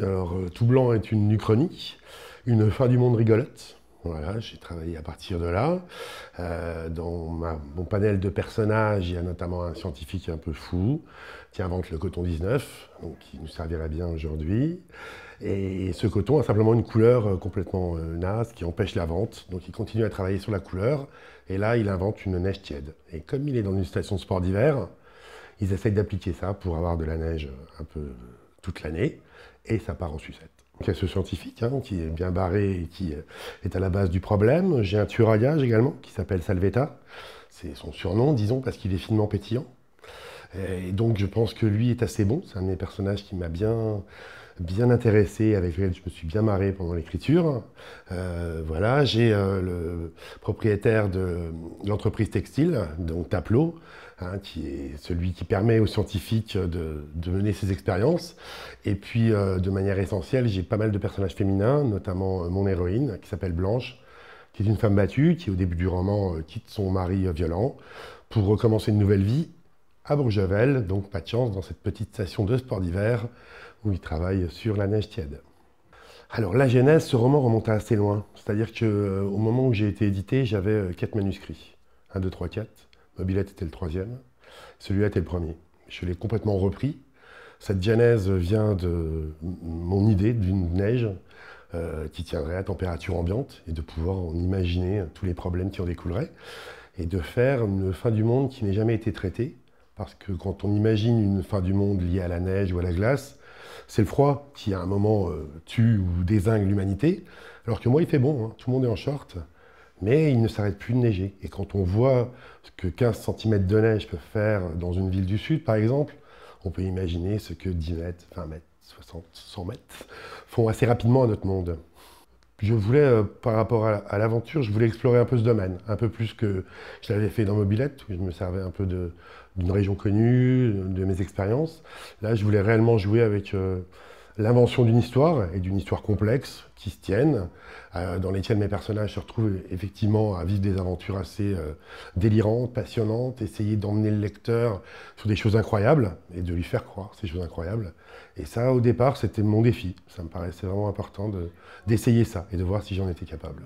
Alors, euh, Tout Blanc est une nuchronique, une fin du monde rigolote. Voilà, j'ai travaillé à partir de là. Euh, dans mon panel de personnages, il y a notamment un scientifique un peu fou qui invente le coton 19, donc qui nous servira bien aujourd'hui. Et ce coton a simplement une couleur euh, complètement naze qui empêche la vente. Donc il continue à travailler sur la couleur. Et là, il invente une neige tiède. Et comme il est dans une station sport d'hiver, ils essayent d'appliquer ça pour avoir de la neige un peu toute l'année, et ça part en sucette. Il y a ce scientifique hein, qui est bien barré et qui euh, est à la base du problème. J'ai un turaillage également qui s'appelle Salvetta. C'est son surnom, disons, parce qu'il est finement pétillant. Et donc je pense que lui est assez bon. C'est un des personnages qui m'a bien, bien intéressé, avec lequel je me suis bien marré pendant l'écriture. Euh, voilà, j'ai euh, le propriétaire de l'entreprise textile, donc Taplo, hein, qui est celui qui permet aux scientifiques de, mener ces expériences. Et puis, euh, de manière essentielle, j'ai pas mal de personnages féminins, notamment mon héroïne, qui s'appelle Blanche, qui est une femme battue, qui au début du roman quitte son mari violent pour recommencer une nouvelle vie à Bourgevel, donc pas de chance dans cette petite station de sport d'hiver où il travaille sur la neige tiède. Alors la genèse, ce roman remonte à assez loin, c'est-à-dire qu'au euh, moment où j'ai été édité, j'avais euh, quatre manuscrits. Un, deux, trois, quatre. Mobilette était le troisième. Celui-là était le premier. Je l'ai complètement repris. Cette genèse vient de mon idée d'une neige euh, qui tiendrait à température ambiante et de pouvoir en imaginer tous les problèmes qui en découleraient et de faire une fin du monde qui n'ait jamais été traitée parce que quand on imagine une fin du monde liée à la neige ou à la glace, c'est le froid qui, à un moment, euh, tue ou désingue l'humanité. Alors que moi, il fait bon, hein. tout le monde est en short, mais il ne s'arrête plus de neiger. Et quand on voit ce que 15 cm de neige peuvent faire dans une ville du Sud, par exemple, on peut imaginer ce que 10 mètres, 20 mètres, 60, 100 mètres font assez rapidement à notre monde je voulais, euh, par rapport à, l'aventure, je voulais explorer un peu ce domaine, un peu plus que je l'avais fait dans Mobilette, où je me servais un peu d'une région connue, de mes expériences. Là, je voulais réellement jouer avec euh, l'invention d'une histoire et d'une histoire complexe qui se tiennent, euh, dans lesquelles mes personnages se retrouvent effectivement à vivre des aventures assez euh, délirantes, passionnantes, essayer d'emmener le lecteur sur des choses incroyables et de lui faire croire ces choses incroyables. Et ça, au départ, c'était mon défi. Ça me paraissait vraiment important d'essayer ça et de voir si j'en étais capable.